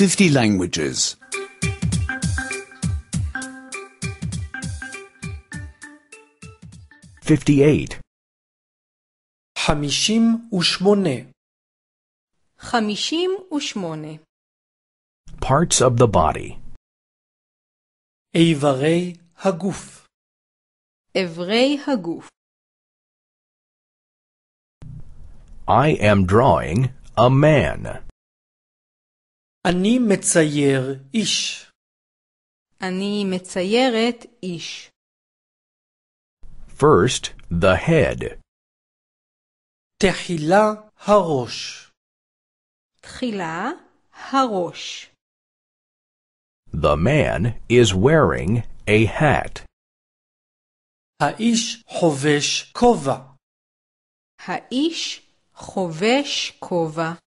50 languages. 58 Hamishim ushmone. Hamishim ushmone. Parts of the body. Evrei haguf. Evrei haguf. I am drawing a man. אני מצייר איש. אני מציירת איש. First, the head. תחילה הראש. תחילה הראש. The man is wearing a hat. האיש חובש כובע. האיש חובש כובע.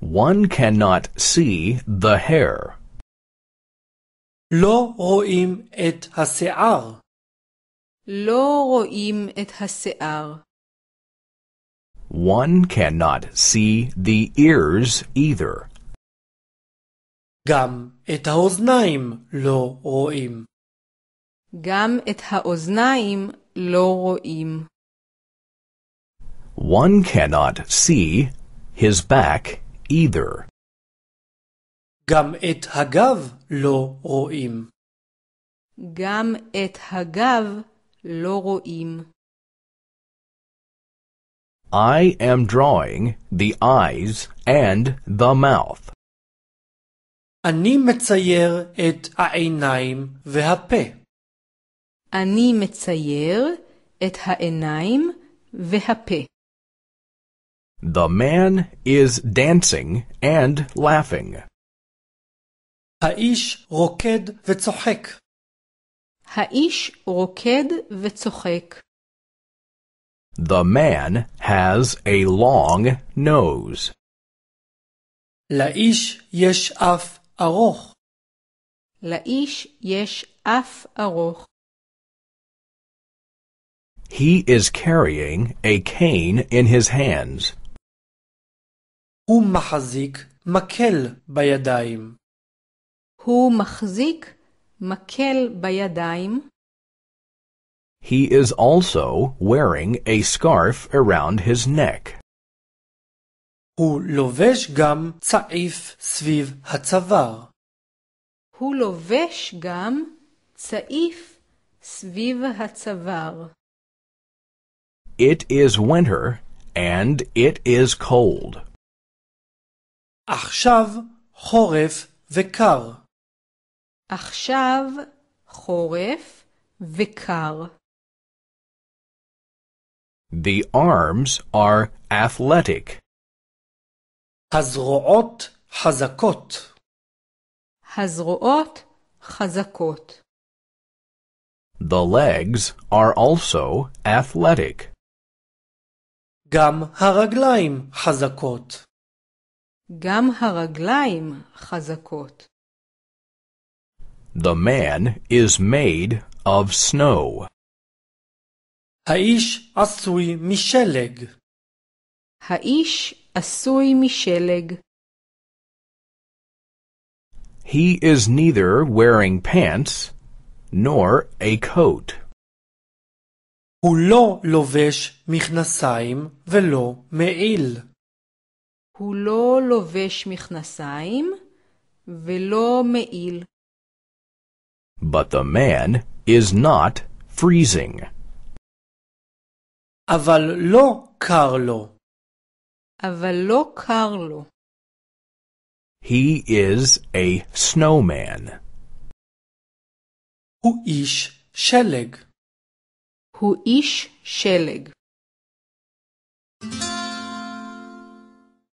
One cannot see the hair. לא רואים את השיער. לא רואים את השיער. One cannot see the ears either. גם את האוזניים לא רואים. גם את האוזניים לא רואים. One cannot see his back either. גם את הגב לא רואים. גם את הגב לא רואים. I am drawing the eyes and the mouth. אני מצייר את העיניים והפה. אני מצייר את העיניים והפה. The man is dancing and laughing. האיש רוקד וצוחק. האיש רוקד וצוחק. The man has a long nose. לאיש יש אף ארוך. לאיש יש אף ארוך. He is carrying a cane in his hands. הוא מחזיק מקל בידיים. הוא מחזיק מקל בידיים. He is also wearing a scarf around his neck. הוא לובש גם צעיף סביב הצוואר. הוא לובש גם צעיף סביב הצוואר. It is winter and it is cold. עכשיו חורף וקר. עכשיו חורף וקר. The arms are athletic. הזרועות חזקות. הזרועות חזקות. The legs are also athletic. גם הרגליים חזקות. גם הרגליים חזקות. The man is made of snow. האיש עשוי משלג. האיש עשוי משלג. He is neither wearing pants nor a coat. הוא לא לובש מכנסיים ולא מעיל. הוא לא לובש מכנסיים ולא מעיל. But the man is not freezing. אבל לא קר לו. אבל לא קר לו. He is a snowman. הוא איש שלג. הוא איש שלג.